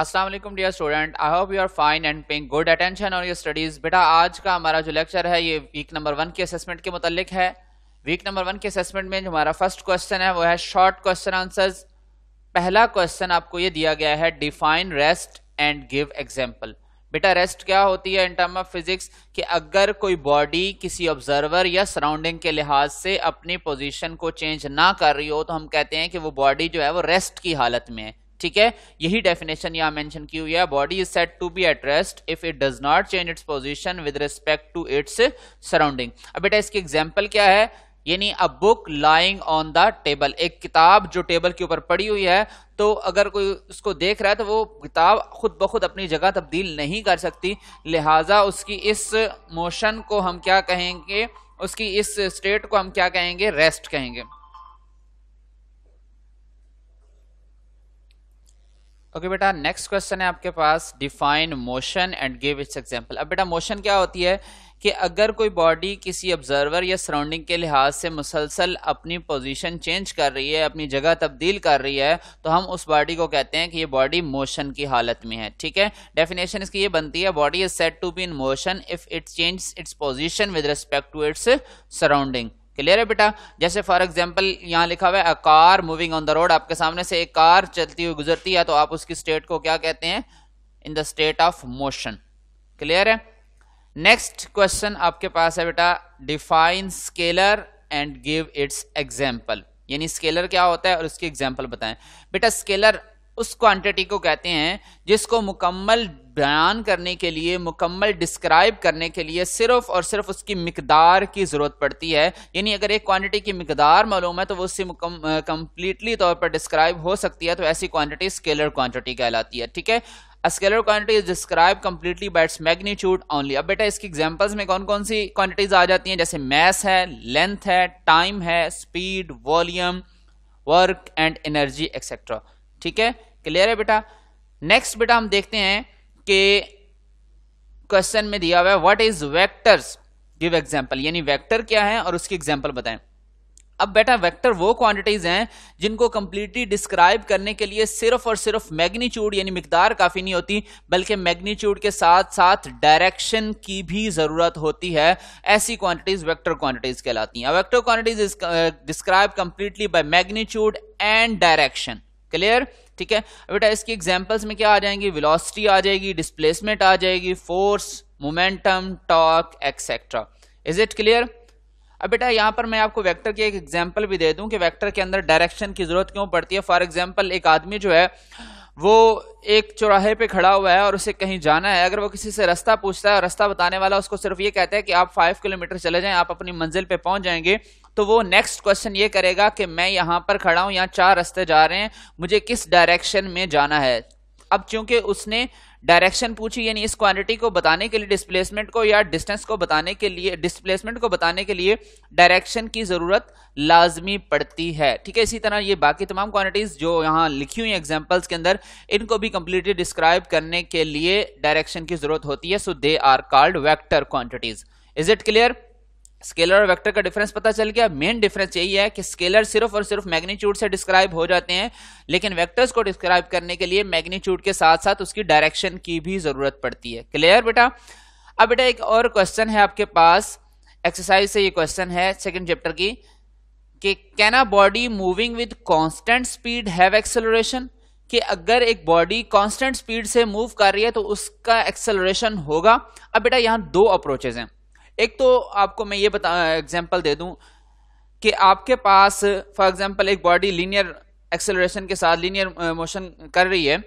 Aslam dear student I hope you are fine and paying good attention on your studies बेटा आज का हमारा जो लेक्चर है ये वीक नंबर वन के असेसमेंट के मुतालिक है वीक नंबर वन के असेसमेंट में जो हमारा फर्स्ट क्वेश्चन है वो है शॉर्ट क्वेश्चन आंसर्स पहला क्वेश्चन आपको ये दिया गया है define rest and give example बेटा रेस्ट क्या होती है इन टर्म ऑफ फिजिक्स कि अगर कोई बॉडी किसी ऑब्जर्वर या सराउंडिंग के लिहाज से अपनी पोजीशन को चेंज ना कर रही हो तो हम कहते हैं कि वो बॉडी जो है वो रेस्ट की हालत में है ठीक है यही डेफिनेशन यहाँ मेंशन की हुई है body is said to be at if it does not change its position with respect to its surrounding अब बेटा इसकी एग्जाम्पल क्या है यानी a book lying on the table एक किताब जो टेबल के ऊपर पड़ी हुई है तो अगर कोई उसको देख रहा है तो वो किताब खुद ब खुद अपनी जगह तब्दील नहीं कर सकती लिहाजा उसकी इस मोशन को हम क्या कहेंगे उसकी इस स्टेट को हम क्या कहेंगे रेस्ट कहेंगे ओके okay, बेटा नेक्स्ट क्वेश्चन है आपके पास define motion and give its example अब बेटा मोशन क्या होती है कि अगर कोई बॉडी किसी ऑब्जर्वर या सराउंडिंग के लिहाज से मुसलसल अपनी पोजीशन चेंज कर रही है अपनी जगह तब्दील कर रही है तो हम उस बॉडी को कहते हैं कि ये बॉडी मोशन की हालत में है ठीक है डेफिनेशन इसकी ये बनती है body is said to be in motion if it change its position with respect to its surrounding clear है बेटा जैसे फॉर एग्जाम्पल यहाँ लिखा हुआ है car moving on the road आपके सामने से एक कार चलती हुई गुजरती है तो आप उसकी स्टेट को क्या कहते हैं in the state of motion clear है नेक्स्ट क्वेश्चन आपके पास है बेटा define scalar and give its example यानी स्केलर क्या होता है और उसकी एग्जाम्पल बताएं बेटा स्केलर उस क्वांटिटी को कहते हैं जिसको मुकम्मल बयान करने के लिए मुकम्मल डिस्क्राइब करने के लिए सिर्फ और सिर्फ उसकी मकदार की ज़रूरत पड़ती है यानी अगर एक क्वांटिटी की मकदार मालूम है तो वो उससे कम्प्लीटली तौर पर डिस्क्राइब हो सकती है तो ऐसी क्वांटिटी स्केलर क्वांटिटी कहलाती है ठीक है scalar quantity is describe completely by its magnitude only अब बेटा इसकी एग्जाम्पल्स में कौन कौन सी क्वान्टिटीज आ जाती हैं जैसे मैस है लेंथ है टाइम है speed volume work and energy etcetera ठीक है क्लियर है बेटा नेक्स्ट बेटा हम देखते हैं के क्वेश्चन में दिया हुआ है what is vectors give example यानी वेक्टर क्या है और उसकी एग्जाम्पल बताएं अब बेटा वेक्टर वो क्वांटिटीज हैं जिनको कंप्लीटली डिस्क्राइब करने के लिए सिर्फ और सिर्फ मैग्नीट्यूड यानी मिकदार काफी नहीं होती बल्कि मैग्नीट्यूड के साथ साथ डायरेक्शन की भी जरूरत होती है ऐसी क्वांटिटीज वेक्टर क्वांटिटीज कहलाती हैं vector quantities describe completely by magnitude and direction clear ठीक है बेटा इसकी एग्जाम्पल्स में क्या आ जाएंगी वेलोसिटी आ जाएगी डिस्प्लेसमेंट आ जाएगी force momentum torque etcetera is it clear अब बेटा यहाँ पर मैं आपको वेक्टर की एक एग्जाम्पल भी दे दूं कि वेक्टर के अंदर डायरेक्शन की जरूरत क्यों पड़ती है फॉर एग्जाम्पल एक आदमी जो है वो एक चौराहे पे खड़ा हुआ है और उसे कहीं जाना है अगर वो किसी से रास्ता पूछता है और रास्ता बताने वाला उसको सिर्फ ये कहता है कि आप फाइव किलोमीटर चले जाएं आप अपनी मंजिल पे पहुंच जाएंगे तो वो नेक्स्ट क्वेश्चन ये करेगा कि मैं यहाँ पर खड़ा हूँ यहाँ चार रास्ते जा रहे हैं मुझे किस डायरेक्शन में जाना है अब चूंकि उसने डायरेक्शन पूछी यानी इस क्वांटिटी को बताने के लिए डिस्प्लेसमेंट को या डिस्टेंस को बताने के लिए डिस्प्लेसमेंट को बताने के लिए डायरेक्शन की ज़रूरत लाजमी पड़ती है ठीक है इसी तरह ये बाकी तमाम क्वांटिटीज़ जो यहाँ लिखी हुई एग्जांपल्स के अंदर इनको भी कंप्लीटली डिस्क्राइब करने के लिए डायरेक्शन की ज़रूरत होती है so they are called vector quantities is it clear scalar और वेक्टर का डिफरेंस पता चल गया मेन डिफरेंस यही है कि स्केलर सिर्फ और सिर्फ मैग्नीट्यूड से डिस्क्राइब हो जाते हैं लेकिन वेक्टर्स को डिस्क्राइब करने के लिए मैग्नीट्यूड के साथ साथ उसकी डायरेक्शन की भी जरूरत पड़ती है क्लियर बेटा अब बेटा एक और क्वेश्चन है आपके पास एक्सरसाइज से ये क्वेश्चन है सेकेंड चैप्टर की कि can a body moving with constant speed have acceleration कि अगर एक बॉडी कॉन्स्टेंट स्पीड से मूव कर रही है तो उसका एक्सेलरेशन होगा अब बेटा यहाँ दो अप्रोचेज हैं एक तो आपको मैं ये बता एग्जाम्पल दे दूं कि आपके पास फॉर एग्जाम्पल एक बॉडी लीनियर एक्सेलरेशन के साथ लीनियर मोशन uh, कर रही है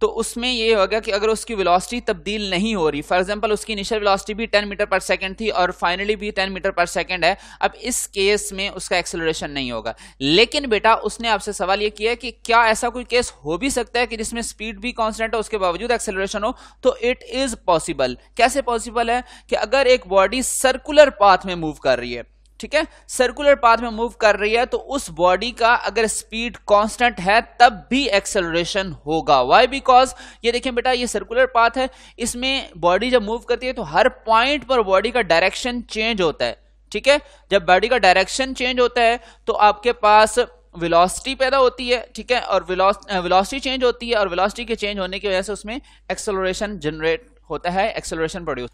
तो उसमें ये होगा कि अगर उसकी वेलोसिटी तब्दील नहीं हो रही फॉर एग्जांपल उसकी इनिशियल वेलोसिटी भी 10 मीटर पर सेकंड थी और फाइनली भी 10 मीटर पर सेकंड है अब इस केस में उसका एक्सेलरेशन नहीं होगा लेकिन बेटा उसने आपसे सवाल ये किया कि क्या ऐसा कोई केस हो भी सकता है कि जिसमें स्पीड भी कॉन्स्टेंट हो उसके बावजूद एक्सेलरेशन हो तो इट इज पॉसिबल कैसे पॉसिबल है कि अगर एक बॉडी सर्कुलर पाथ में मूव कर रही है ठीक है सर्कुलर पाथ में मूव कर रही है तो उस बॉडी का अगर स्पीड कांस्टेंट है तब भी एक्सेलरेशन होगा वाई बिकॉज ये देखें बेटा ये सर्कुलर पाथ है इसमें बॉडी जब मूव करती है तो हर पॉइंट पर बॉडी का डायरेक्शन चेंज होता है ठीक है जब बॉडी का डायरेक्शन चेंज होता है तो आपके पास वेलोसिटी पैदा होती है ठीक है और वेलोसिटी चेंज होती है और वेलोसिटी के चेंज होने की वजह से उसमें एक्सेलरेशन जनरेट होता है acceleration produce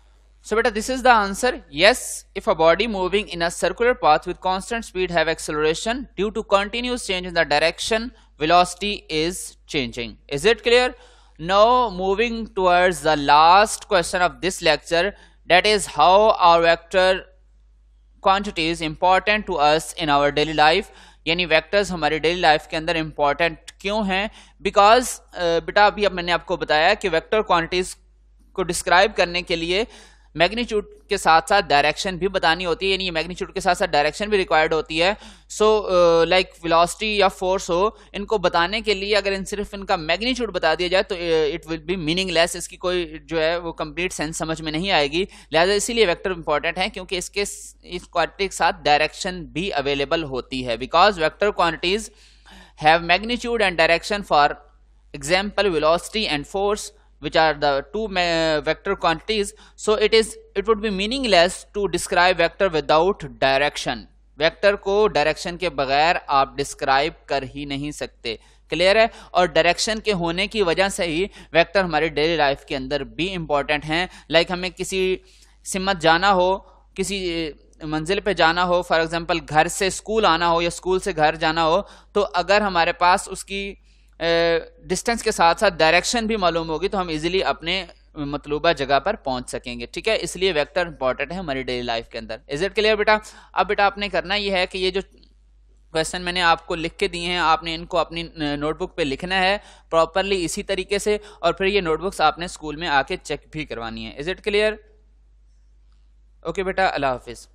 So beta, this is the answer. Yes, if a body moving in a circular path with constant speed have acceleration due to continuous change in the direction, velocity is changing. Is it clear? Now moving towards the last question of this lecture, that is how our vector quantity is important to us in our daily life. यानी vectors हमारी daily life के अंदर important क्यों हैं because बेटा अभी अब मैंने आपको बताया कि वेक्टर क्वांटिटीज को डिस्क्राइब करने के लिए मैग्नीट्यूड के साथ साथ डायरेक्शन भी बतानी होती है यानी मैग्नीट्यूड के साथ साथ डायरेक्शन भी रिक्वायर्ड होती है सो लाइक वेलोसिटी या फोर्स हो इनको बताने के लिए अगर इन सिर्फ इनका मैग्नीट्यूड बता दिया जाए तो इट विल बी मीनिंगलेस इसकी कोई जो है वो कंप्लीट सेंस समझ में नहीं आएगी लिहाजा इसीलिए वैक्टर इंपॉर्टेंट है क्योंकि इसके इस क्वांटिटी के साथ डायरेक्शन भी अवेलेबल होती है because vector quantities have magnitude and direction for example velocity and force which are the two vector quantities so it is it would be meaningless to describe vector without direction vector को direction के बगैर आप describe कर ही नहीं सकते clear है और direction के होने की वजह से ही वेक्टर हमारे डेली लाइफ के अंदर भी इम्पॉर्टेंट हैं लाइक हमें किसी सिमत जाना हो किसी मंजिल पे जाना हो फॉर एग्जांपल घर से स्कूल आना हो या स्कूल से घर जाना हो तो अगर हमारे पास उसकी डिस्टेंस के साथ साथ डायरेक्शन भी मालूम होगी तो हम इजीली अपने मतलूबा जगह पर पहुंच सकेंगे ठीक है इसलिए वेक्टर इंपॉर्टेंट है हमारी डेली लाइफ के अंदर इज इट क्लियर बेटा अब बेटा आपने करना यह है कि ये जो क्वेश्चन मैंने आपको लिख के दिए हैं आपने इनको अपनी नोटबुक पे लिखना है प्रॉपरली इसी तरीके से और फिर ये नोटबुक्स आपने स्कूल में आके चेक भी करवानी है इज इट क्लियर ओके बेटा अल्लाह हाफिज़